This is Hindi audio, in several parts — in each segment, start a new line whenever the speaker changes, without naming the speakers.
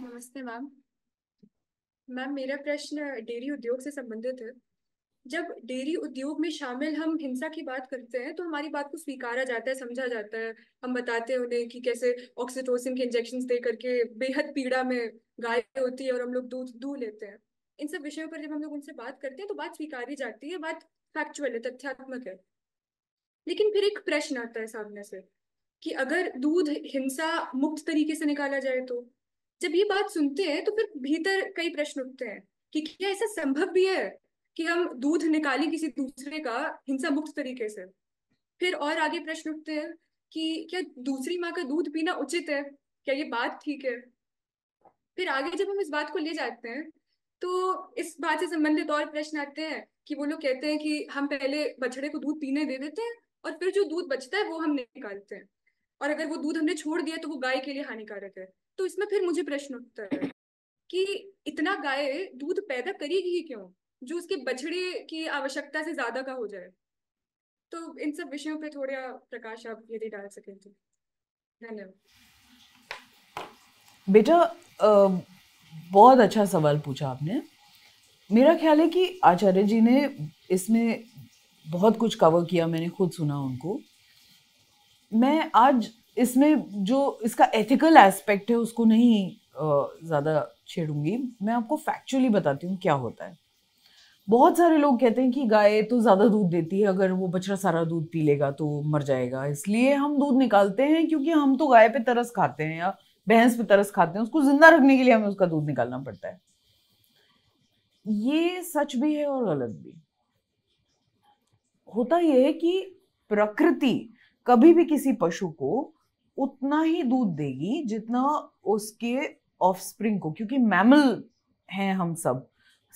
नमस्ते मैम मैम मेरा प्रश्न डेयरी उद्योग से संबंधित है जब डेयरी उद्योग में शामिल हम हिंसा की बात करते हैं तो हमारी बात को स्वीकारा जाता है समझा जाता है हम बताते हैं उन्हें कि कैसे ऑक्सीटोसिन के इंजेक्शन दे करके बेहद पीड़ा में गाय होती है और हम लोग दूध दू लेते हैं इन सब विषयों पर जब हम लोग उनसे बात करते हैं तो बात स्वीकारी जाती है बात फैक्चुअल है तथ्यात्मक है लेकिन फिर एक प्रश्न आता है सामने से कि अगर दूध हिंसा मुक्त तरीके से निकाला जाए तो जब ये बात सुनते हैं तो फिर भीतर कई प्रश्न उठते हैं कि क्या ऐसा संभव भी है कि हम दूध निकालें किसी दूसरे का हिंसा मुक्त तरीके से फिर और आगे प्रश्न उठते हैं कि क्या दूसरी माँ का दूध पीना उचित है क्या ये बात ठीक है फिर आगे जब हम इस बात को ले जाते हैं तो इस बात से संबंधित और प्रश्न आते हैं कि वो लोग कहते हैं कि हम पहले बछड़े को दूध पीने दे देते हैं और फिर जो दूध बचता है वो हम निकालते हैं और अगर वो दूध हमने छोड़ दिया तो वो गाय के लिए हानिकारक है तो इसमें फिर मुझे प्रश्न उठता है कि इतना गाय दूध पैदा करेगी ही क्यों जो उसके बछड़े की आवश्यकता से ज्यादा का हो जाए तो इन सब विषयों पे थोड़ा प्रकाश आप यदि डाल सकें तो धन्यवाद
बेटा बहुत अच्छा सवाल पूछा आपने मेरा ख्याल है कि आचार्य जी ने इसमें बहुत कुछ कवर किया मैंने खुद सुना उनको मैं आज इसमें जो इसका एथिकल एस्पेक्ट है उसको नहीं ज़्यादा छेड़ूंगी मैं आपको फैक्चुअली बताती हूँ क्या होता है बहुत सारे लोग कहते हैं कि गाय तो ज़्यादा दूध देती है अगर वो बछड़ा सारा दूध पी लेगा तो मर जाएगा इसलिए हम दूध निकालते हैं क्योंकि हम तो गाय पे तरस खाते हैं या भैंस पे तरस खाते हैं उसको ज़िंदा रखने के लिए हमें उसका दूध निकालना पड़ता है ये सच भी है और गलत भी होता यह है कि प्रकृति कभी भी किसी पशु को उतना ही दूध देगी जितना उसके ऑफस्प्रिंग को क्योंकि मैमल हैं हम सब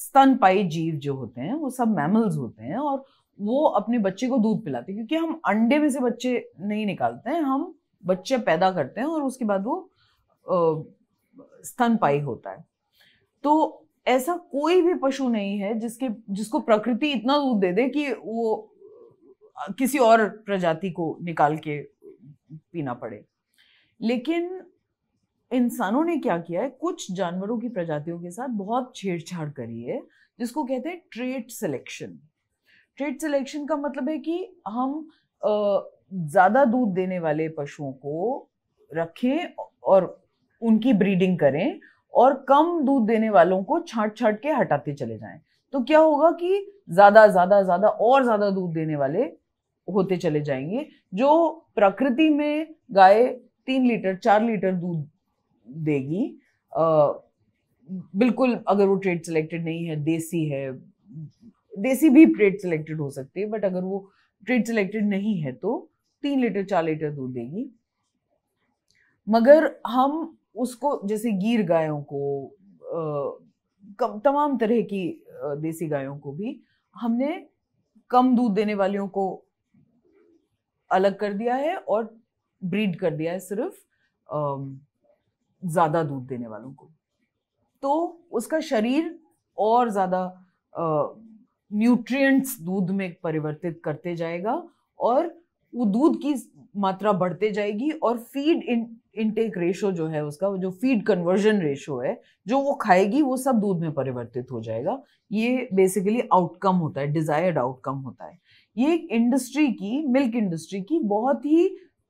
स्तनपाई जीव जो होते हैं वो सब मैमल्स होते हैं और वो अपने बच्चे को दूध पिलाते हैं क्योंकि हम अंडे में से बच्चे नहीं निकालते हैं हम बच्चे पैदा करते हैं और उसके बाद वो स्तनपाई होता है तो ऐसा कोई भी पशु नहीं है जिसके जिसको प्रकृति इतना दूध दे दे कि वो किसी और प्रजाति को निकाल के पीना पड़े लेकिन इंसानों ने क्या किया है कुछ जानवरों की प्रजातियों के साथ बहुत छेड़छाड़ करी है जिसको कहते हैं ट्रेड सिलेक्शन ट्रेड सिलेक्शन का मतलब है कि हम ज़्यादा दूध देने वाले पशुओं को रखें और उनकी ब्रीडिंग करें और कम दूध देने वालों को छाट छाट के हटाते चले जाएं तो क्या होगा कि ज़्यादा ज़्यादा ज़्यादा और ज़्यादा दूध देने वाले होते चले जाएंगे जो प्रकृति में गाय तीन लीटर चार लीटर दूध देगी आ, बिल्कुल अगर वो ट्रेड सिलेक्टेड नहीं है देसी है देसी भी ट्रेड सिलेक्टेड हो सकती है बट अगर वो ट्रेड सिलेक्टेड नहीं है तो तीन लीटर चार लीटर दूध देगी मगर हम उसको जैसे गिर गायों को तमाम तरह की देसी गायों को भी हमने कम दूध देने वालियों को अलग कर दिया है और ब्रीड कर दिया है सिर्फ ज़्यादा दूध देने वालों को तो उसका शरीर और ज़्यादा न्यूट्रिएंट्स दूध में परिवर्तित करते जाएगा और वो दूध की मात्रा बढ़ते जाएगी और फीड इन इनटेक रेशो जो है उसका जो फीड कन्वर्जन रेशो है जो वो खाएगी वो सब दूध में परिवर्तित हो जाएगा ये बेसिकली आउटकम होता है डिजायर्ड आउटकम होता है ये एक इंडस्ट्री की मिल्क इंडस्ट्री की बहुत ही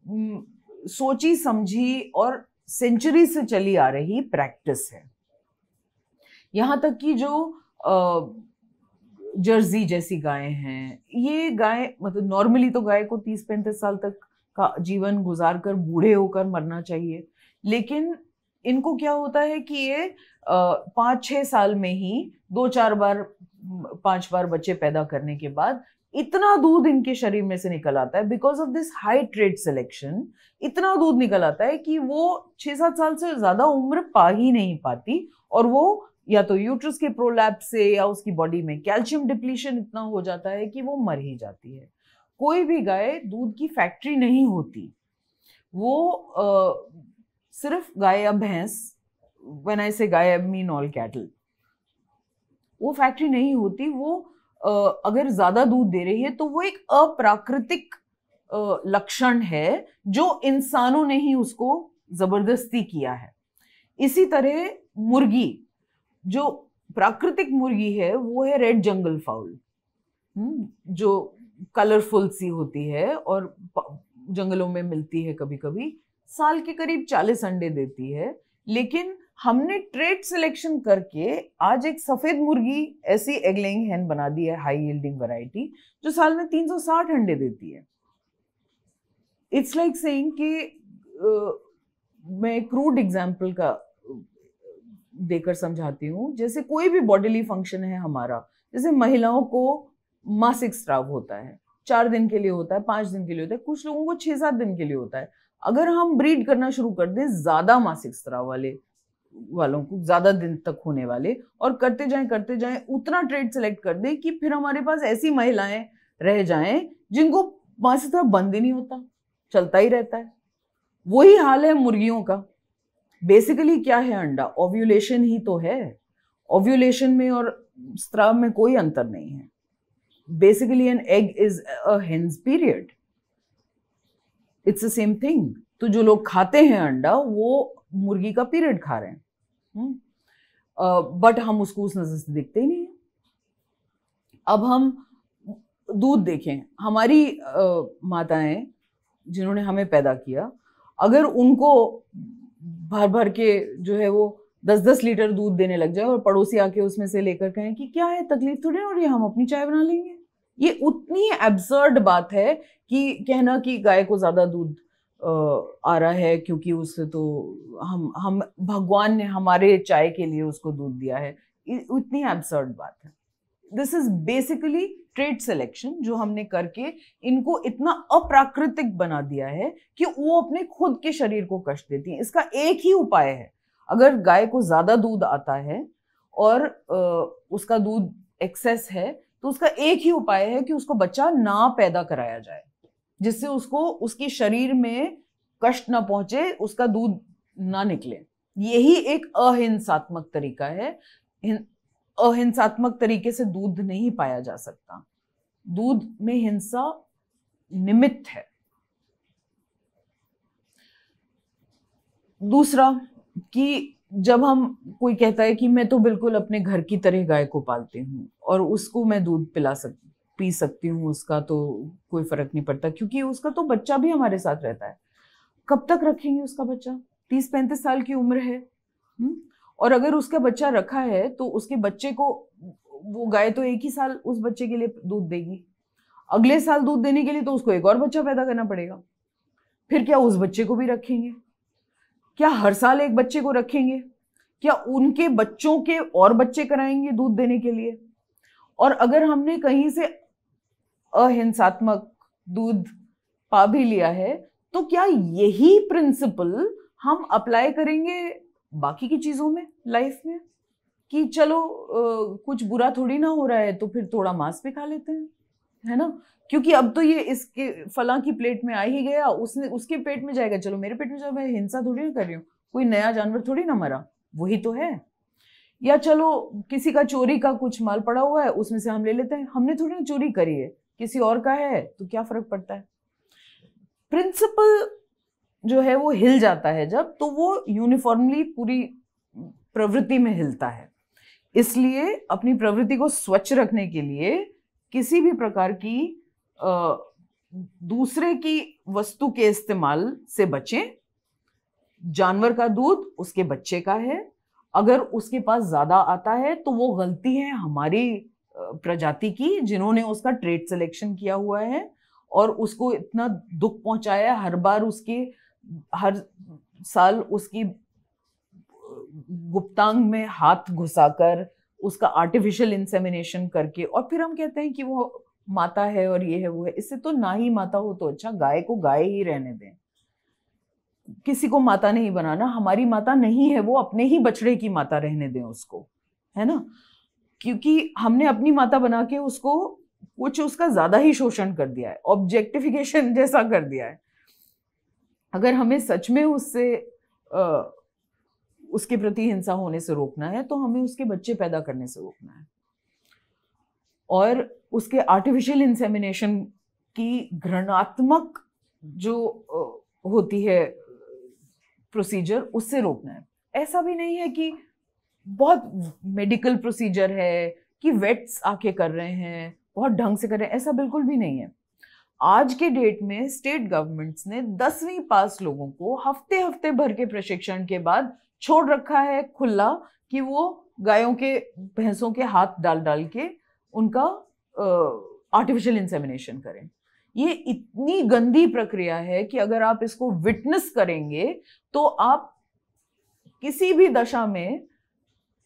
हम्म, सोची समझी और सेंचुरी से चली आ रही प्रैक्टिस है यहाँ तक कि जो जर्जी जैसी गायें हैं ये गाय मतलब नॉर्मली तो गाय को तीस पैंतीस साल तक का जीवन गुजार कर बूढ़े होकर मरना चाहिए लेकिन इनको क्या होता है कि ये पाँच छः साल में ही दो चार बार पांच बार बच्चे पैदा करने के बाद इतना दूध इनके शरीर में से निकल आता है because of this high trait selection इतना दूध निकल आता है कि वो छह सात साल से ज़्यादा उम्र पा ही नहीं पाती और वो या तो यूट्रस के प्रोलैप से या उसकी बॉडी में कैल्शियम डिप्लीशन इतना हो जाता है कि वो मर ही जाती है कोई भी गाय दूध की फैक्ट्री नहीं होती वो आ, सिर्फ गाय या भैंस वेन आई से गाय मीन ऑल कैटल वो फैक्ट्री नहीं होती वो अगर ज़्यादा दूध दे रही है तो वो एक अप्राकृतिक लक्षण है जो इंसानों ने ही उसको ज़बरदस्ती किया है इसी तरह मुर्गी जो प्राकृतिक मुर्गी है वो है रेड जंगल फाउल जो कलरफुल सी होती है और जंगलों में मिलती है कभी कभी साल के करीब चालीस अंडे देती है लेकिन हमने ट्रेड सिलेक्शन करके आज एक सफेद मुर्गी ऐसी एगलेइंग हैन बना दी है हाई यील्डिंग वैरायटी जो साल में 360 अंडे देती है इट्स लाइक सेइंग कि मैं क्रूड एग्जाम्पल का देकर समझाती हूँ जैसे कोई भी बॉडीली फंक्शन है हमारा जैसे महिलाओं को मासिक स्त्राव होता है चार दिन के लिए होता है पांच दिन के लिए होता है कुछ लोगों को छह सात दिन के लिए होता है अगर हम ब्रीड करना शुरू कर दें ज़्यादा मासिक स्त्राव वाले वालों को ज़्यादा दिन तक होने वाले और करते जाएं करते जाएं उतना ट्रेड सेलेक्ट कर दें कि फिर हमारे पास ऐसी महिलाएं रह जाएं जिनको वहां से थोड़ा बंद ही नहीं होता चलता ही रहता है वही हाल है मुर्गियों का बेसिकली क्या है अंडा ओव्यूलेशन ही तो है ओव्यूलेशन में और स्त्राव में कोई अंतर नहीं है basically an egg is a hen's period it's the same thing तो जो लोग खाते हैं अंडा वो मुर्गी का पीरियड खा रहे हैं बट हम्म। हम उसको उस नज़र से देखते ही नहीं अब हम दूध देखें हमारी माताएं जिन्होंने हमें पैदा किया अगर उनको भर भर के जो है वो दस दस लीटर दूध देने लग जाए और पड़ोसी आके उसमें से लेकर कहें कि क्या है तकलीफ थोड़ी और ये हम अपनी चाय बना लेंगे ये उतनी एब्सर्ड बात है कि कहना कि गाय को ज़्यादा दूध आ रहा है क्योंकि उससे तो हम हम भगवान ने हमारे चाय के लिए उसको दूध दिया है उतनी एब्सर्ड बात है this is basically trait selection जो हमने करके इनको इतना अप्राकृतिक बना दिया है कि वो अपने खुद के शरीर को कष्ट देती है इसका एक ही उपाय है अगर गाय को ज़्यादा दूध आता है और उसका दूध एक्सेस है तो उसका एक ही उपाय है कि उसको बच्चा ना पैदा कराया जाए जिससे उसको उसकी शरीर में कष्ट ना पहुंचे उसका दूध ना निकले यही एक अहिंसात्मक तरीका है अहिंसात्मक तरीके से दूध नहीं पाया जा सकता दूध में हिंसा निमित्त है दूसरा कि जब हम कोई कहता है कि मैं तो बिल्कुल अपने घर की तरह गाय को पालती हूँ और उसको मैं दूध पिला सकती पी सकती हूँ उसका तो कोई फर्क नहीं पड़ता क्योंकि उसका तो बच्चा भी हमारे साथ रहता है कब तक रखेंगे उसका बच्चा तीस पैंतीस साल की उम्र है हुँ? हम्म? और अगर उसका बच्चा रखा है तो उसके बच्चे को वो गाय तो एक ही साल उस बच्चे के लिए दूध देगी अगले साल दूध देने के लिए तो उसको एक और बच्चा पैदा करना पड़ेगा फिर क्या उस बच्चे को भी रखेंगे क्या हर साल एक बच्चे को रखेंगे क्या उनके बच्चों के और बच्चे कराएंगे दूध देने के लिए और अगर हमने कहीं से अहिंसात्मक दूध पा भी लिया है तो क्या यही प्रिंसिपल हम अप्लाई करेंगे बाकी की चीज़ों में लाइफ में कि चलो आ, कुछ बुरा थोड़ी ना हो रहा है तो फिर थोड़ा मांस भी खा लेते हैं है ना क्योंकि अब तो ये इसके फला की प्लेट में आ ही गया उसने उसके पेट में जाएगा चलो मेरे पेट में जाओ मैं हिंसा थोड़ी ना कर रही हूँ कोई नया जानवर थोड़ी ना मरा वही तो है या चलो किसी का चोरी का कुछ माल पड़ा हुआ है उसमें से हम ले लेते हैं हमने थोड़ी ना चोरी करी है किसी और का है तो क्या फर्क पड़ता है प्रिंसिपल जो है वो हिल जाता है जब तो वो यूनिफॉर्मली पूरी प्रवृत्ति में हिलता है इसलिए अपनी प्रवृत्ति को स्वच्छ रखने के लिए किसी भी प्रकार की आ, दूसरे की वस्तु के इस्तेमाल से बचें जानवर का दूध उसके बच्चे का है अगर उसके पास ज़्यादा आता है तो वो गलती है हमारी प्रजाति की जिन्होंने उसका ट्रेड सिलेक्शन किया हुआ है और उसको इतना दुख पहुंचाया हर बार उसके हर साल उसकी गुप्तांग में हाथ घुसाकर उसका आर्टिफिशियल इंसेमिनेशन करके और फिर हम कहते हैं कि वो माता है और ये है वो है इससे तो ना ही माता हो तो अच्छा गाय को गाय ही रहने दें किसी को माता नहीं बनाना हमारी माता नहीं है वो अपने ही बछड़े की माता रहने दें उसको है ना क्योंकि हमने अपनी माता बना के उसको कुछ उसका ज्यादा ही शोषण कर दिया है ऑब्जेक्टिफिकेशन जैसा कर दिया है अगर हमें सच में उससे आ, उसके प्रति हिंसा होने से रोकना है तो हमें उसके बच्चे पैदा करने से रोकना है और उसके आर्टिफिशियल इंसेमिनेशन की घृणात्मक जो होती है प्रोसीजर उससे रोकना है ऐसा भी नहीं है कि बहुत मेडिकल प्रोसीजर है कि वेट्स आके कर रहे हैं बहुत ढंग से कर रहे हैं ऐसा बिल्कुल भी नहीं है आज के डेट में स्टेट गवर्नमेंट्स ने दसवीं पास लोगों को हफ्ते हफ्ते भर के प्रशिक्षण के बाद छोड़ रखा है खुला कि वो गायों के भैंसों के हाथ डाल डाल के उनका आर्टिफिशियल इंसेमिनेशन करें ये इतनी गंदी प्रक्रिया है कि अगर आप इसको विटनेस करेंगे तो आप किसी भी दशा में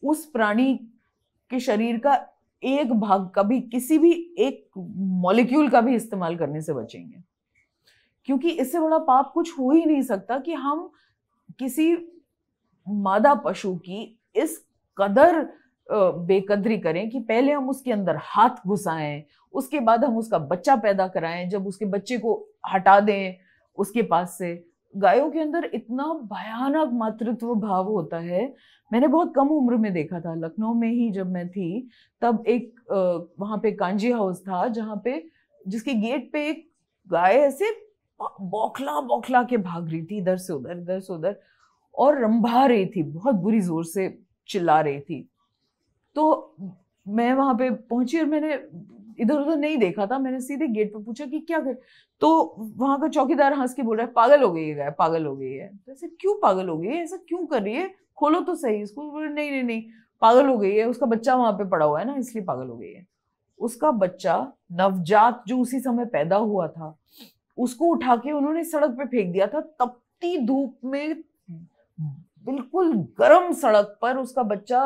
उस प्राणी के शरीर का एक भाग कभी किसी भी एक मॉलिक्यूल का भी इस्तेमाल करने से बचेंगे क्योंकि इससे बड़ा पाप कुछ हो ही नहीं सकता कि हम किसी मादा पशु की इस कदर बेकदरी करें कि पहले हम उसके अंदर हाथ घुसाएं उसके बाद हम उसका बच्चा पैदा कराएं जब उसके बच्चे को हटा दें उसके पास से गायों के अंदर इतना भयानक मातृत्व भाव होता है मैंने बहुत कम उम्र में देखा था लखनऊ में ही जब मैं थी तब एक वहाँ पे कांजी हाउस था जहाँ पे जिसके गेट पे एक गाय ऐसे बौखला बौखला के भाग रही थी इधर से उधर इधर से उधर और रंभा रही थी बहुत बुरी जोर से चिल्ला रही थी तो मैं वहाँ पे पहुंची और मैंने इधर उधर नहीं देखा था मैंने सीधे गेट पर पूछा कि क्या कर तो वहां का चौकीदार हंस के बोल रहा है पागल हो गई है पागल हो गई है तो ऐसे क्यों पागल हो गई है ऐसा क्यों कर रही है खोलो तो सही इसको नहीं नहीं नहीं पागल हो गई है उसका बच्चा वहां पे पड़ा हुआ है ना इसलिए पागल हो गई है उसका बच्चा नवजात जो उसी समय पैदा हुआ था उसको उठा के उन्होंने सड़क पे फेंक दिया था तपती धूप में बिल्कुल गर्म सड़क पर उसका बच्चा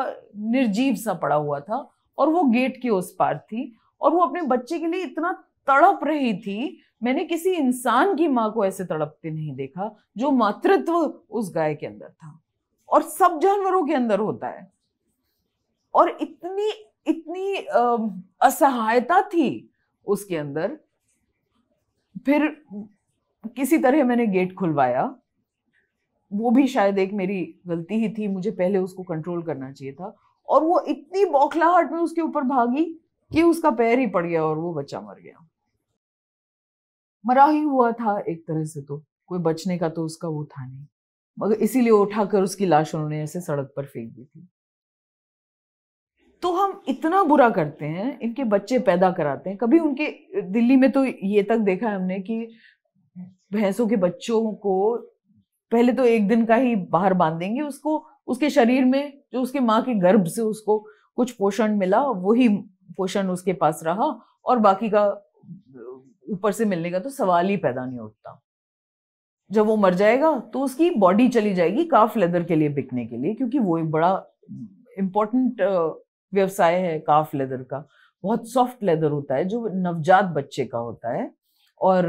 निर्जीव सा पड़ा हुआ था और वो गेट के उस पार थी और वो अपने बच्चे के लिए इतना तड़प रही थी मैंने किसी इंसान की माँ को ऐसे तड़पते नहीं देखा जो मातृत्व उस गाय के अंदर था और सब जानवरों के अंदर होता है और इतनी इतनी असहायता थी उसके अंदर फिर किसी तरह मैंने गेट खुलवाया वो भी शायद एक मेरी गलती ही थी मुझे पहले उसको कंट्रोल करना चाहिए था और वो इतनी बौखलाहट में उसके ऊपर भागी कि उसका पैर ही पड़ गया और वो बच्चा मर गया मरा ही हुआ था एक तरह से तो कोई बचने का तो उसका वो था नहीं मगर इसीलिए उठाकर उसकी लाश उन्होंने ऐसे सड़क पर फेंक दी थी तो हम इतना बुरा करते हैं इनके बच्चे पैदा कराते हैं कभी उनके दिल्ली में तो ये तक देखा है हमने कि भैंसों के बच्चों को पहले तो एक दिन का ही बाहर बांध देंगे उसको उसके शरीर में जो उसके माँ के गर्भ से उसको कुछ पोषण मिला वही पोषण उसके पास रहा और बाकी का ऊपर से मिलने का तो सवाल ही पैदा नहीं होता जब वो मर जाएगा तो उसकी बॉडी चली जाएगी काफ लेदर के लिए बिकने के लिए क्योंकि वो एक बड़ा इम्पोर्टेंट व्यवसाय है काफ लेदर का बहुत सॉफ्ट लेदर होता है जो नवजात बच्चे का होता है और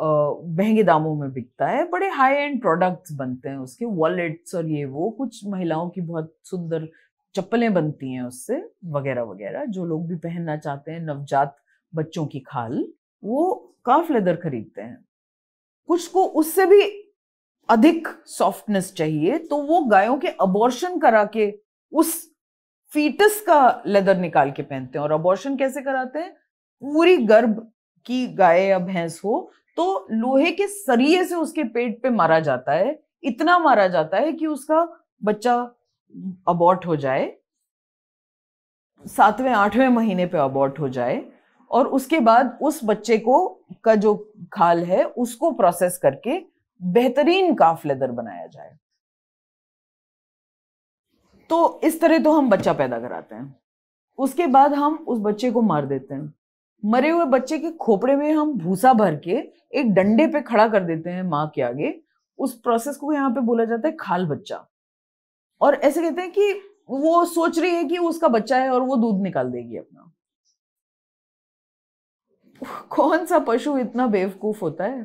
महंगे दामों में बिकता है बड़े हाई एंड प्रोडक्ट्स बनते हैं उसके वॉलेट्स और ये वो कुछ महिलाओं की बहुत सुंदर चप्पलें बनती हैं उससे वगैरह वगैरह जो लोग भी पहनना चाहते हैं नवजात बच्चों की खाल वो काफ लेदर खरीदते हैं कुछ को उससे भी अधिक सॉफ्टनेस चाहिए तो वो गायों के अबॉर्शन करा के उस फीटस का लेदर निकाल के पहनते हैं और अबॉर्शन कैसे कराते हैं पूरी गर्भ की गाय या भैंस हो तो लोहे के सरिये से उसके पेट पे मारा जाता है इतना मारा जाता है कि उसका बच्चा अबॉर्ट हो जाए सातवें आठवें महीने पे अबॉर्ट हो जाए और उसके बाद उस बच्चे को का जो खाल है उसको प्रोसेस करके बेहतरीन काफ लेदर बनाया जाए तो इस तरह तो हम बच्चा पैदा कराते हैं उसके बाद हम उस बच्चे को मार देते हैं मरे हुए बच्चे के खोपड़े में हम भूसा भर के एक डंडे पे खड़ा कर देते हैं माँ के आगे उस प्रोसेस को यहाँ पे बोला जाता है खाल बच्चा और ऐसे कहते हैं कि वो सोच रही है कि उसका बच्चा है और वो दूध निकाल देगी अपना कौन सा पशु इतना बेवकूफ होता है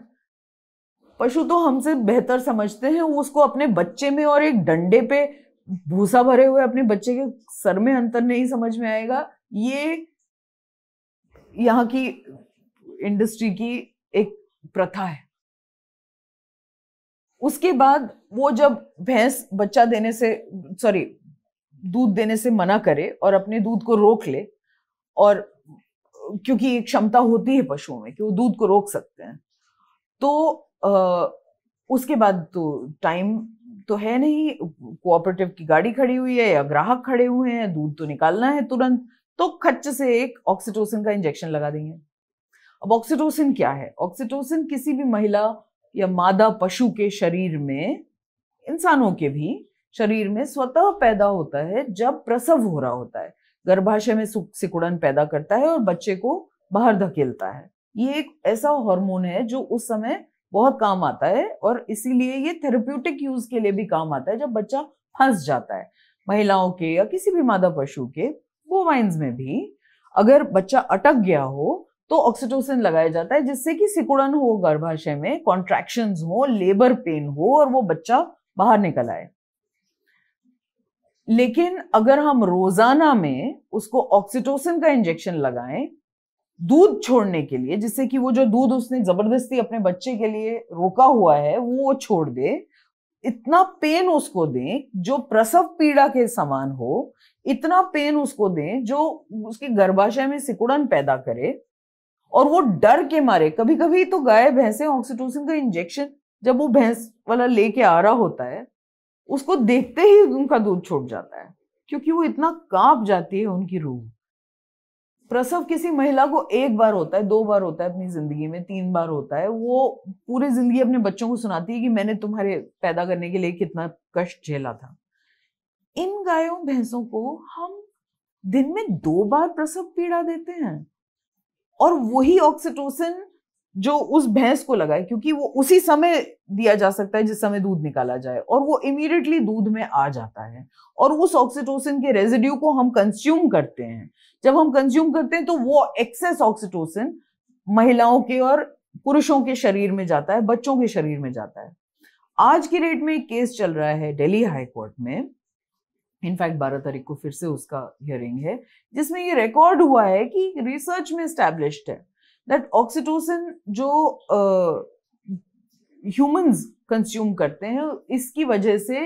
पशु तो हमसे बेहतर समझते हैं उसको अपने बच्चे में और एक डंडे पे भूसा भरे हुए अपने बच्चे के सर में अंतर नहीं समझ में आएगा ये यहाँ की इंडस्ट्री की एक प्रथा है उसके बाद वो जब भैंस बच्चा देने से सॉरी दूध देने से मना करे और अपने दूध को रोक ले और क्योंकि एक क्षमता होती है पशुओं में कि वो दूध को रोक सकते हैं तो आ, उसके बाद तो टाइम तो है नहीं कोऑपरेटिव की गाड़ी खड़ी हुई है या ग्राहक खड़े हुए हैं दूध तो निकालना है तुरंत तो खच्च से एक ऑक्सीटोसिन का इंजेक्शन लगा देंगे अब ऑक्सीटोसिन क्या है ऑक्सीटोसिन किसी भी महिला या मादा पशु के शरीर में इंसानों के भी शरीर में स्वतः पैदा होता है जब प्रसव हो रहा होता है गर्भाशय में सुख सिकुड़न पैदा करता है और बच्चे को बाहर धकेलता है ये एक ऐसा हार्मोन है जो उस समय बहुत काम आता है और इसीलिए ये थेरेप्यूटिक यूज के लिए भी काम आता है जब बच्चा फंस जाता है महिलाओं के या किसी भी मादा पशु के बोवाइंस में भी अगर बच्चा अटक गया हो तो ऑक्सीटोसिन लगाया जाता है जिससे कि सिकुड़न हो गर्भाशय में कॉन्ट्रेक्शन हो लेबर पेन हो और वो बच्चा बाहर निकल आए लेकिन अगर हम रोजाना में उसको ऑक्सीटोसिन का इंजेक्शन लगाएं दूध छोड़ने के लिए जिससे कि वो जो दूध उसने जबरदस्ती अपने बच्चे के लिए रोका हुआ है वो छोड़ दे इतना पेन उसको दें जो प्रसव पीड़ा के समान हो इतना पेन उसको दें जो उसके गर्भाशय में सिकुड़न पैदा करे और वो डर के मारे कभी कभी तो गाय भैंसे ऑक्सीटोसिन का इंजेक्शन जब वो भैंस वाला लेके आ रहा होता है उसको देखते ही उनका दूध छोड़ जाता है क्योंकि वो इतना कांप जाती है उनकी रूह प्रसव किसी महिला को एक बार होता है दो बार होता है अपनी जिंदगी में तीन बार होता है वो पूरी जिंदगी अपने बच्चों को सुनाती है कि मैंने तुम्हारे पैदा करने के लिए कितना कष्ट झेला था इन गायों भैंसों को हम दिन में दो बार प्रसव पीड़ा देते हैं और वही ऑक्सीटोसिन जो उस भैंस को लगाए क्योंकि वो उसी समय दिया जा सकता है जिस समय दूध निकाला जाए और वो इमीडिएटली दूध में आ जाता है और उस ऑक्सीटोसिन के रेजिड्यू को हम कंज्यूम करते हैं जब हम कंज्यूम करते हैं तो वो एक्सेस ऑक्सीटोसिन महिलाओं के और पुरुषों के शरीर में जाता है बच्चों के शरीर में जाता है आज की डेट में एक केस चल रहा है दिल्ली हाई कोर्ट में इनफैक्ट बारह तारीख को फिर से उसका हियरिंग है जिसमें ये रिकॉर्ड हुआ है कि रिसर्च में स्टैब्लिश है दैट ऑक्सीटोसिन जो ह्यूमंस uh, कंज्यूम करते हैं इसकी वजह से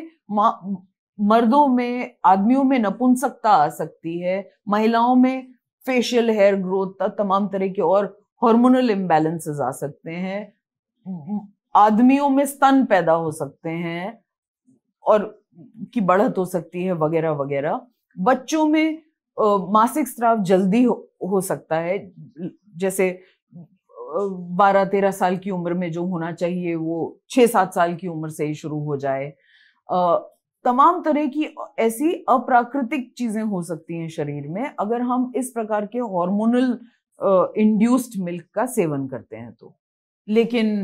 मर्दों में आदमियों में नपुंसकता आ सकती है महिलाओं में फेशियल हेयर ग्रोथ तमाम तरह के और हार्मोनल इम्बेलेंसेज आ सकते हैं आदमियों में स्तन पैदा हो सकते हैं और की बढ़त हो सकती है वगैरह वगैरह बच्चों में मासिक स्राव जल्दी हो, हो सकता है जैसे बारह तेरह साल की उम्र में जो होना चाहिए वो छः सात साल की उम्र से ही शुरू हो जाए तमाम तरह की ऐसी अप्राकृतिक चीज़ें हो सकती हैं शरीर में अगर हम इस प्रकार के हार्मोनल इंड्यूस्ड मिल्क का सेवन करते हैं तो लेकिन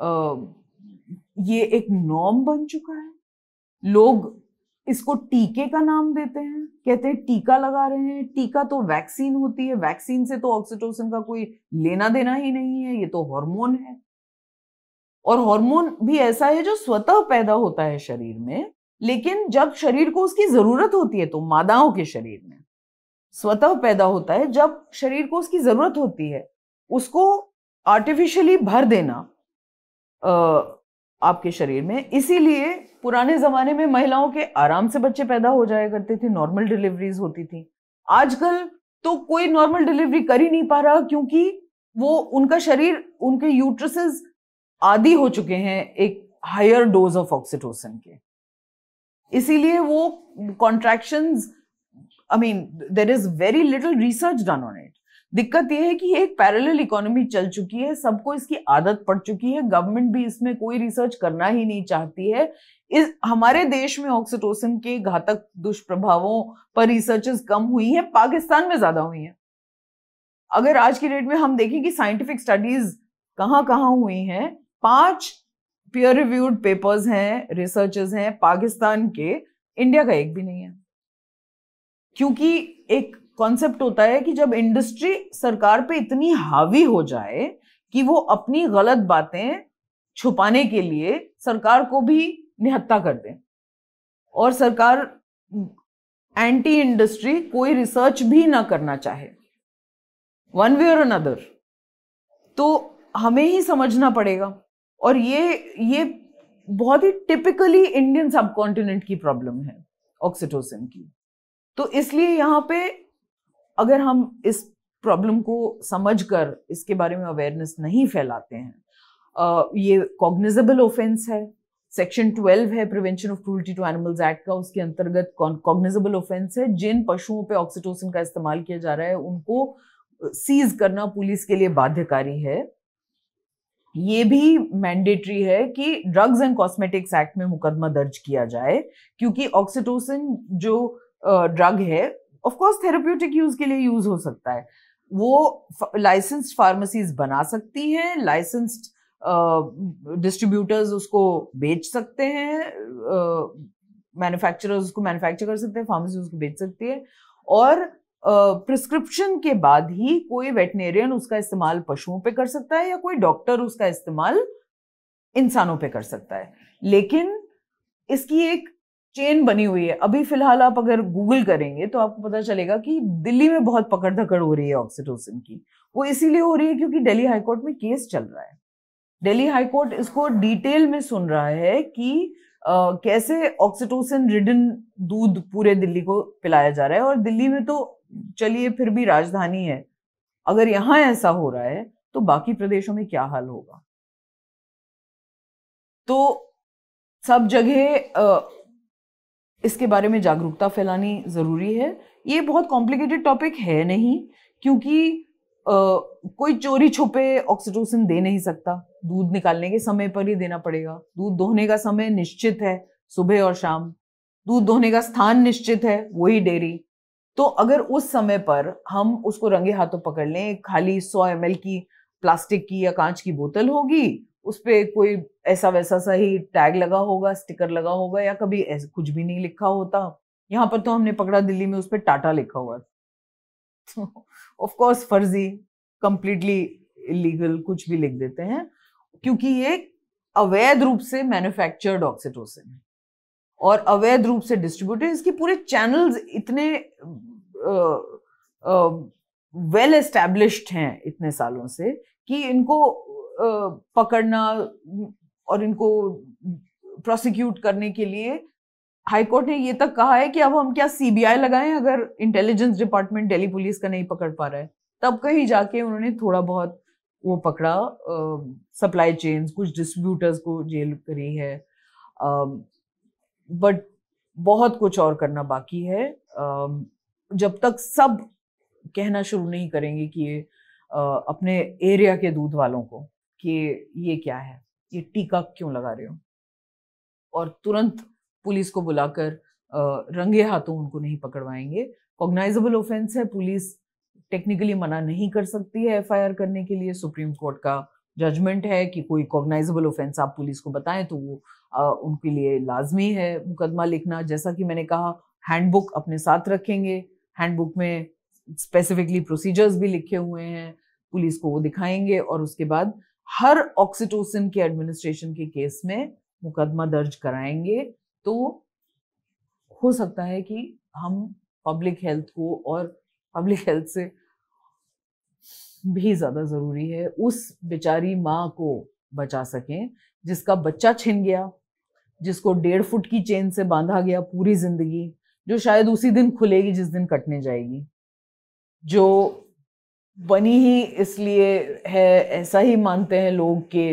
आ, ये एक नॉर्म बन चुका है लोग इसको टीके का नाम देते हैं कहते हैं टीका लगा रहे हैं टीका तो वैक्सीन होती है वैक्सीन से तो ऑक्सीटोसिन का कोई लेना देना ही नहीं है ये तो हार्मोन है और हार्मोन भी ऐसा है जो स्वतः पैदा होता है शरीर में लेकिन जब शरीर को उसकी जरूरत होती है तो मादाओं के शरीर में स्वतः पैदा होता है जब शरीर को उसकी जरूरत होती है उसको आर्टिफिशियली भर देना आ, आपके शरीर में इसीलिए पुराने ज़माने में महिलाओं के आराम से बच्चे पैदा हो जाया करते थे नॉर्मल डिलीवरीज होती थी आजकल तो कोई नॉर्मल डिलीवरी कर ही नहीं पा रहा क्योंकि वो उनका शरीर उनके यूट्रसेस आदि हो चुके हैं एक हायर डोज ऑफ ऑक्सीटोसिन के इसीलिए वो contraction I mean there is very little research done on it दिक्कत यह है कि एक पैरेलल इकोनॉमी चल चुकी है सबको इसकी आदत पड़ चुकी है गवर्नमेंट भी इसमें कोई रिसर्च करना ही नहीं चाहती है इस हमारे देश में ऑक्सीटोसिन के घातक दुष्प्रभावों पर रिसर्चेस कम हुई है पाकिस्तान में ज्यादा हुई है अगर आज की डेट में हम देखें कि साइंटिफिक स्टडीज कहाँ कहाँ हुई हैं पांच पियर रिव्यूड पेपर्स हैं रिसर्चेस हैं पाकिस्तान के इंडिया का एक भी नहीं है क्योंकि एक कॉन्सेप्ट होता है कि जब इंडस्ट्री सरकार पे इतनी हावी हो जाए कि वो अपनी गलत बातें छुपाने के लिए सरकार को भी निहत्ता कर दे और सरकार एंटी इंडस्ट्री कोई रिसर्च भी ना करना चाहे वन वे और अनदर तो हमें ही समझना पड़ेगा और ये ये बहुत ही टिपिकली इंडियन सबकॉन्टिनेंट की प्रॉब्लम है ऑक्सीटोसिन की तो इसलिए यहाँ पे अगर हम इस प्रॉब्लम को समझ कर इसके बारे में अवेयरनेस नहीं फैलाते हैं ये कॉग्निजेबल ऑफेंस है सेक्शन 12 है prevention of cruelty to animals act का उसके अंतर्गत कॉग्निजेबल ऑफेंस है जिन पशुओं पे ऑक्सीटोसिन का इस्तेमाल किया जा रहा है उनको सीज करना पुलिस के लिए बाध्यकारी है ये भी मैंडेटरी है कि ड्रग्स एंड कॉस्मेटिक्स एक्ट में मुकदमा दर्ज किया जाए क्योंकि ऑक्सीटोसिन जो ड्रग है ऑफ कोर्स थेरेप्यूटिक यूज के लिए यूज हो सकता है वो लाइसेंस्ड फार्मेसीज बना सकती हैं लाइसेंस्ड डिस्ट्रीब्यूटर्स उसको बेच सकते हैं मैन्युफैक्चरर्स uh, उसको मैन्युफैक्चर कर सकते हैं फार्मेसी उसको बेच सकती है और प्रिस्क्रिप्शन uh, के बाद ही कोई वेटनेरियन उसका इस्तेमाल पशुओं पे कर सकता है या कोई डॉक्टर उसका इस्तेमाल इंसानों पे कर सकता है लेकिन इसकी एक चेन बनी हुई है अभी फिलहाल आप अगर गूगल करेंगे तो आपको पता चलेगा कि दिल्ली में बहुत पकड़ धकड़ हो रही है ऑक्सीटोसिन की वो इसीलिए हो रही है क्योंकि दिल्ली हाईकोर्ट में केस चल रहा है दिल्ली हाईकोर्ट इसको डिटेल में सुन रहा है कि आ, कैसे ऑक्सीटोसिन रिडन दूध पूरे दिल्ली को पिलाया जा रहा है और दिल्ली में तो चलिए फिर भी राजधानी है अगर यहाँ ऐसा हो रहा है तो बाकी प्रदेशों में क्या हाल होगा तो सब जगह इसके बारे में जागरूकता फैलानी ज़रूरी है ये बहुत कॉम्प्लिकेटेड टॉपिक है नहीं क्योंकि आ, कोई चोरी छुपे ऑक्सीटोसिन दे नहीं सकता दूध निकालने के समय पर ही देना पड़ेगा दूध दोहने का समय निश्चित है सुबह और शाम दूध दोहने का स्थान निश्चित है वही डेयरी तो अगर उस समय पर हम उसको रंगे हाथों पकड़ लें खाली सौ एम की प्लास्टिक की या कांच की बोतल होगी उस पर कोई ऐसा वैसा सा ही टैग लगा होगा स्टिकर लगा होगा या कभी कुछ भी नहीं लिखा होता यहाँ पर तो हमने पकड़ा दिल्ली में उस पर टाटा लिखा हुआ ऑफ कोर्स तो फर्जी कंप्लीटली इलीगल कुछ भी लिख देते हैं क्योंकि ये अवैध रूप से मैन्युफैक्चर्ड ऑक्सीटोसिन है और अवैध रूप से डिस्ट्रीब्यूटेड इसके पूरे चैनल्स इतने well uh, established uh, well हैं इतने सालों से कि इनको पकड़ना और इनको प्रोसिक्यूट करने के लिए हाईकोर्ट ने ये तक कहा है कि अब हम क्या सीबीआई लगाएं अगर इंटेलिजेंस डिपार्टमेंट दिल्ली पुलिस का नहीं पकड़ पा रहा है तब कहीं जाके उन्होंने थोड़ा बहुत वो पकड़ा सप्लाई चेन कुछ डिस्ट्रीब्यूटर्स को जेल करी है बट बहुत कुछ और करना बाकी है जब तक सब कहना शुरू नहीं करेंगे कि ये अपने एरिया के दूध वालों को कि ये क्या है ये टीका क्यों लगा रहे हो और तुरंत पुलिस को बुलाकर रंगे हाथों उनको नहीं पकड़वाएंगे कॉग्नाइजेबल ऑफेंस है पुलिस टेक्निकली मना नहीं कर सकती है एफआईआर करने के लिए सुप्रीम कोर्ट का जजमेंट है कि कोई कॉग्नाइजेबल ऑफेंस आप पुलिस को बताएं तो वो आ, उनके लिए लाजमी है मुकदमा लिखना जैसा कि मैंने कहा हैंडबुक अपने साथ रखेंगे हैंडबुक में स्पेसिफिकली प्रोसीजर्स भी लिखे हुए हैं पुलिस को वो दिखाएंगे और उसके बाद हर ऑक्सीटोसिन के एडमिनिस्ट्रेशन के केस में मुकदमा दर्ज कराएंगे तो हो सकता है कि हम पब्लिक हेल्थ को और पब्लिक हेल्थ से भी ज़्यादा ज़रूरी है उस बेचारी माँ को बचा सकें जिसका बच्चा छिन गया जिसको डेढ़ फुट की चेन से बांधा गया पूरी ज़िंदगी जो शायद उसी दिन खुलेगी जिस दिन कटने जाएगी जो बनी ही इसलिए है ऐसा ही मानते हैं लोग कि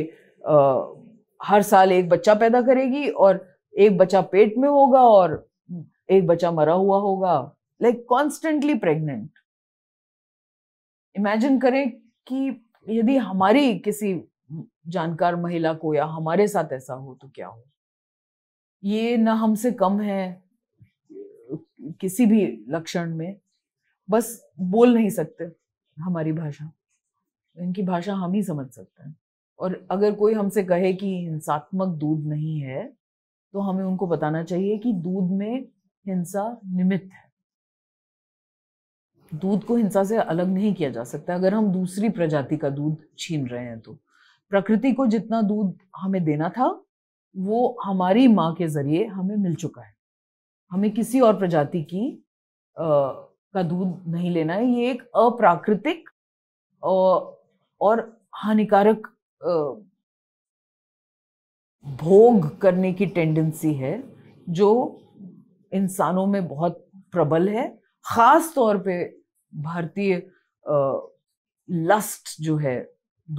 हर साल एक बच्चा पैदा करेगी और एक बच्चा पेट में होगा और एक बच्चा मरा हुआ होगा लाइक कॉन्स्टेंटली प्रेग्नेंट इमेजिन करें कि यदि हमारी किसी जानकार महिला को या हमारे साथ ऐसा हो तो क्या हो ये ना हमसे कम है किसी भी लक्षण में बस बोल नहीं सकते हमारी भाषा इनकी भाषा हम ही समझ सकते हैं और अगर कोई हमसे कहे कि हिंसात्मक दूध नहीं है तो हमें उनको बताना चाहिए कि दूध में हिंसा निमित्त है दूध को हिंसा से अलग नहीं किया जा सकता अगर हम दूसरी प्रजाति का दूध छीन रहे हैं तो प्रकृति को जितना दूध हमें देना था वो हमारी माँ के जरिए हमें मिल चुका है हमें किसी और प्रजाति की आ, का दूध नहीं लेना है ये एक अप्राकृतिक और हानिकारक भोग करने की टेंडेंसी है जो इंसानों में बहुत प्रबल है ख़ास तौर पे भारतीय लस्ट जो है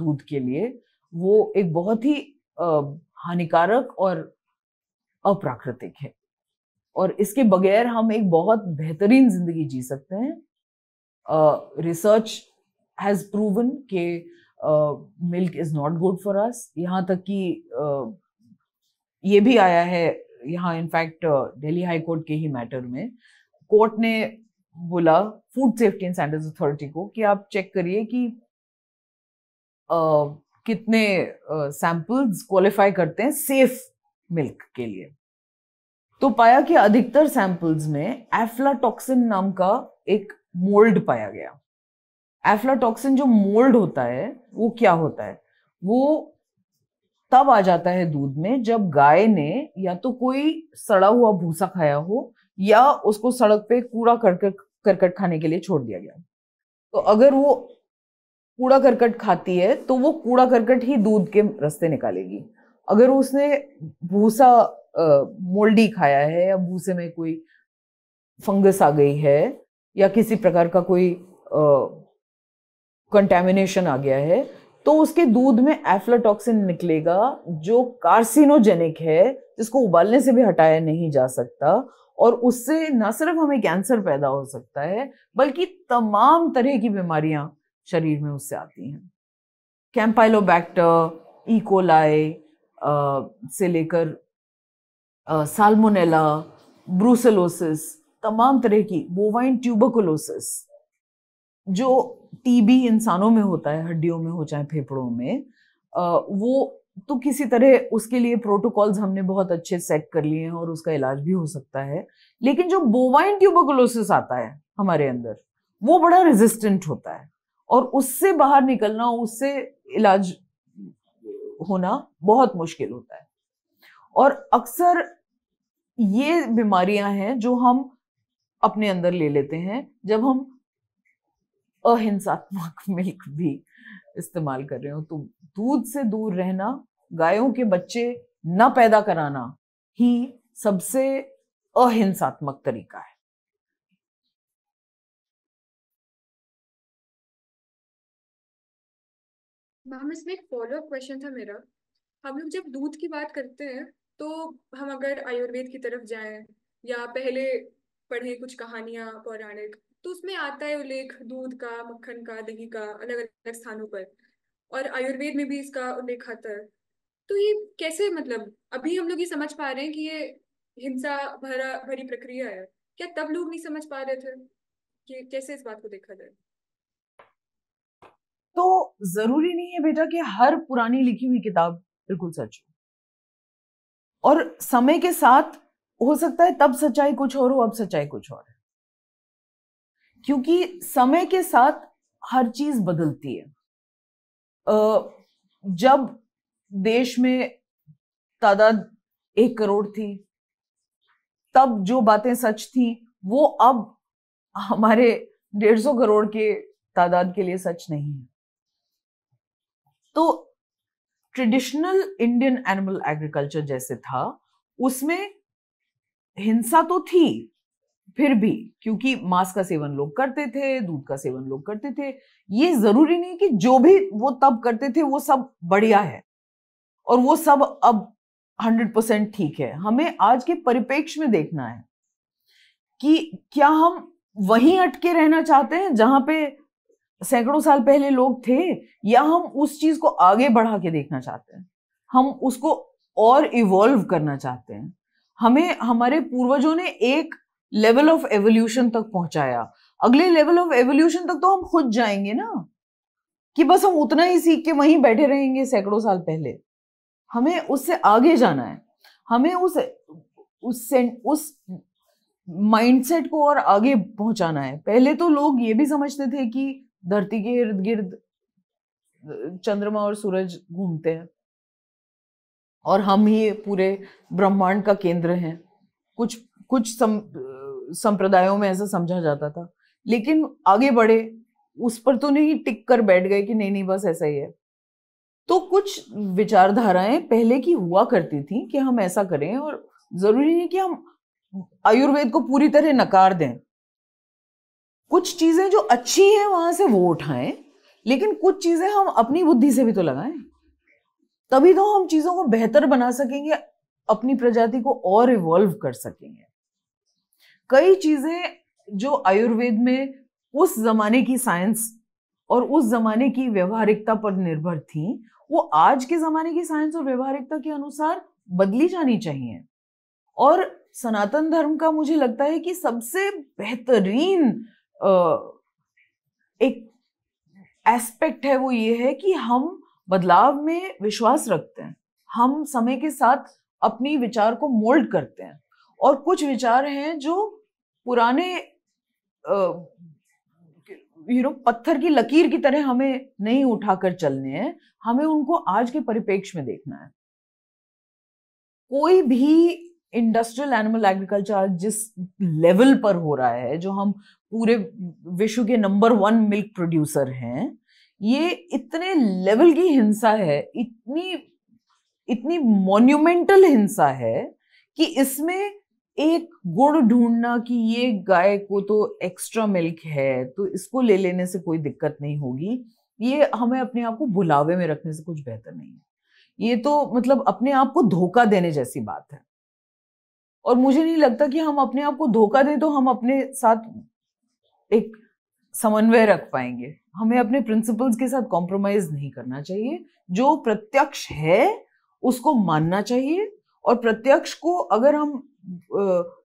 दूध के लिए वो एक बहुत ही हानिकारक और अप्राकृतिक है और इसके बगैर हम एक बहुत बेहतरीन ज़िंदगी जी सकते हैं रिसर्च हैज़ प्रूवन के milk is not good for us यहाँ तक कि ये भी आया है यहाँ इनफैक्ट दिल्ली हाई कोर्ट के ही मैटर में कोर्ट ने बोला food safety and standards authority को कि आप चेक करिए कि uh, कितने सैंपल्स uh, क्वालिफाई करते हैं सेफ मिल्क के लिए तो पाया कि अधिकतर सैंपल्स में एफ्लाटॉक्सिन नाम का एक मोल्ड पाया गया एफ्लाटॉक्सिन जो मोल्ड होता है वो क्या होता है वो तब आ जाता है दूध में जब गाय ने या तो कोई सड़ा हुआ भूसा खाया हो या उसको सड़क पे कूड़ा करकट करकट खाने के लिए छोड़ दिया गया तो अगर वो कूड़ा करकट खाती है तो वो कूड़ा करकट ही दूध के रस्ते निकालेगी अगर उसने भूसा मोल्डी खाया है या भूसे में कोई फंगस आ गई है या किसी प्रकार का कोई कंटेमिनेशन आ गया है तो उसके दूध में एफ्लाटॉक्सिन निकलेगा जो कार्सिनोजेनिक है जिसको उबालने से भी हटाया नहीं जा सकता और उससे ना सिर्फ हमें कैंसर पैदा हो सकता है बल्कि तमाम तरह की बीमारियां शरीर में उससे आती हैं कैंपाइलोबैक्टर इकोलाई e. से लेकर साल्मोनेला ब्रूसेलोसिस तमाम तरह की बोवाइन ट्यूबकोलोसिस जो टीबी इंसानों में होता है हड्डियों में हो चाहे फेफड़ों में वो तो किसी तरह उसके लिए प्रोटोकॉल्स हमने बहुत अच्छे सेट कर लिए हैं और उसका इलाज भी हो सकता है लेकिन जो बोवाइन ट्यूबकोलोसिस आता है हमारे अंदर वो बड़ा रेजिस्टेंट होता है और उससे बाहर निकलना उससे इलाज होना बहुत मुश्किल होता है और अक्सर ये बीमारियां हैं जो हम अपने अंदर ले लेते हैं जब हम अहिंसात्मक मिल्क भी इस्तेमाल कर रहे हो तो दूध से दूर रहना गायों के बच्चे न पैदा कराना ही सबसे अहिंसात्मक तरीका है
मैम इसमें एक फॉलो अप क्वेश्चन था मेरा हम लोग जब दूध की बात करते हैं तो हम अगर आयुर्वेद की तरफ जाएं या पहले पढ़े कुछ कहानियां पौराणिक तो उसमें आता है उल्लेख दूध का मक्खन का दही का अलग अलग स्थानों पर और आयुर्वेद में भी इसका उल्लेख आता है तो ये कैसे मतलब अभी हम लोग ये समझ पा रहे हैं कि ये हिंसा भरा भरी प्रक्रिया है क्या तब लोग नहीं समझ पा रहे थे कि कैसे इस बात को देखा जाए
तो जरूरी नहीं है बेटा कि हर पुरानी लिखी हुई किताब बिल्कुल सच हो और समय के साथ हो सकता है तब सच्चाई कुछ और हो अब सच्चाई कुछ और क्योंकि समय के साथ हर चीज बदलती है जब देश में तादाद एक करोड़ थी तब जो बातें सच थी वो अब हमारे डेढ़ सौ करोड़ के तादाद के लिए सच नहीं है तो ट्रेडिशनल इंडियन एनिमल एग्रीकल्चर जैसे था उसमें हिंसा तो थी फिर भी क्योंकि मांस का सेवन लोग करते थे दूध का सेवन लोग करते थे ये जरूरी नहीं कि जो भी वो तब करते थे वो सब बढ़िया है और वो सब अब हंड्रेड परसेंट ठीक है हमें आज के परिपेक्ष में देखना है कि क्या हम वहीं अटके रहना चाहते हैं जहां पे सैकड़ों साल पहले लोग थे या हम उस चीज को आगे बढ़ा के देखना चाहते हैं हम उसको और इवॉल्व करना चाहते हैं हमें हमारे पूर्वजों ने एक लेवल ऑफ एवोल्यूशन तक पहुंचाया अगले लेवल ऑफ एवोल्यूशन तक तो हम खुद जाएंगे ना कि बस हम उतना ही सीख के वहीं बैठे रहेंगे सैकड़ों साल पहले हमें उससे आगे जाना है हमें उस उस उस माइंडसेट को और आगे पहुंचाना है पहले तो लोग ये भी समझते थे कि धरती के इर्द गिर्द चंद्रमा और सूरज घूमते हैं और हम ही पूरे ब्रह्मांड का केंद्र हैं कुछ कुछ सम, संप्रदायों में ऐसा समझा जाता था लेकिन आगे बढ़े उस पर तो नहीं टिक कर बैठ गए कि नहीं नहीं बस ऐसा ही है तो कुछ विचारधाराएं पहले की हुआ करती थी कि हम ऐसा करें और जरूरी नहीं कि हम आयुर्वेद को पूरी तरह नकार दें कुछ चीज़ें जो अच्छी हैं वहाँ से वो उठाएं लेकिन कुछ चीज़ें हम अपनी बुद्धि से भी तो लगाएं तभी तो हम चीज़ों को बेहतर बना सकेंगे अपनी प्रजाति को और इवॉल्व कर सकेंगे कई चीज़ें जो आयुर्वेद में उस जमाने की साइंस और उस जमाने की व्यवहारिकता पर निर्भर थी वो आज के जमाने की साइंस और व्यवहारिकता के अनुसार बदली जानी चाहिए और सनातन धर्म का मुझे लगता है कि सबसे बेहतरीन एक एस्पेक्ट है वो ये है कि हम बदलाव में विश्वास रखते हैं हम समय के साथ अपनी विचार को मोल्ड करते हैं और कुछ विचार हैं जो पुराने यू नो पत्थर की लकीर की तरह हमें नहीं उठाकर चलने हैं हमें उनको आज के परिपेक्ष में देखना है कोई भी इंडस्ट्रियल एनिमल एग्रीकल्चर जिस लेवल पर हो रहा है जो हम पूरे विश्व के नंबर वन मिल्क प्रोड्यूसर हैं ये इतने लेवल की हिंसा है इतनी इतनी मोन्यूमेंटल हिंसा है कि इसमें एक गुड़ ढूंढना कि ये गाय को तो एक्स्ट्रा मिल्क है तो इसको ले लेने से कोई दिक्कत नहीं होगी ये हमें अपने आप को बुलावे में रखने से कुछ बेहतर नहीं है ये तो मतलब अपने आप को धोखा देने जैसी बात है और मुझे नहीं लगता कि हम अपने आप को धोखा दें तो हम अपने साथ एक समन्वय रख पाएंगे हमें अपने प्रिंसिपल्स के साथ कॉम्प्रोमाइज नहीं करना चाहिए जो प्रत्यक्ष है उसको मानना चाहिए और प्रत्यक्ष को अगर हम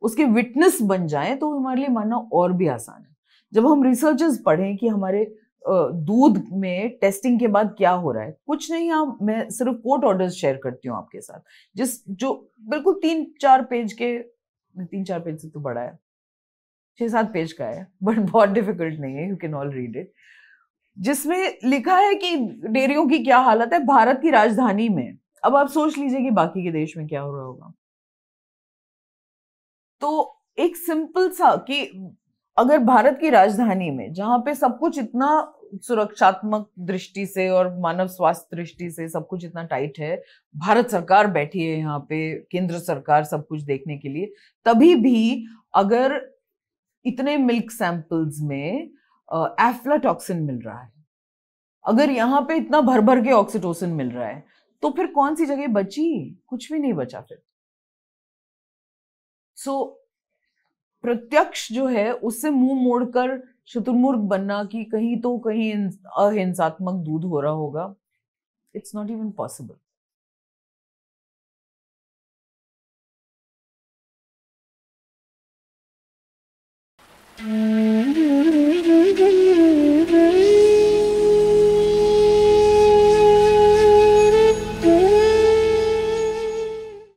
उसके विटनेस बन जाएं तो हमारे लिए मानना और भी आसान है जब हम रिसर्चेस पढ़ें कि हमारे दूध में टेस्टिंग के बाद क्या हो रहा है कुछ नहीं यहाँ मैं सिर्फ कोर्ट ऑर्डर शेयर करती हूँ आपके साथ जिस जो बिल्कुल तीन चार पेज के तीन चार पेज से तो बड़ा है छः सात पेज का है बट बहुत डिफिकल्ट नहीं है you can all read it जिसमें लिखा है कि डेयरियों की क्या हालत है भारत की राजधानी में अब आप सोच लीजिए कि बाकी के देश में क्या हो रहा होगा तो एक सिंपल सा कि अगर भारत की राजधानी में जहां पे सब कुछ इतना सुरक्षात्मक दृष्टि से और मानव स्वास्थ्य दृष्टि से सब कुछ इतना टाइट है भारत सरकार बैठी है यहाँ पे केंद्र सरकार सब कुछ देखने के लिए तभी भी अगर इतने मिल्क सैंपल्स में एफ्लाटॉक्सिन मिल रहा है अगर यहाँ पे इतना भर भर के ऑक्सीटोसिन मिल रहा है तो फिर कौन सी जगह बची कुछ भी नहीं बचा फिर सो so, प्रत्यक्ष जो है उससे मुंह मोड़कर शत्रुमुर्ग बनना कि कहीं तो कहीं अहिंसात्मक दूध हो रहा होगा it's not even possible
Mm-hmm.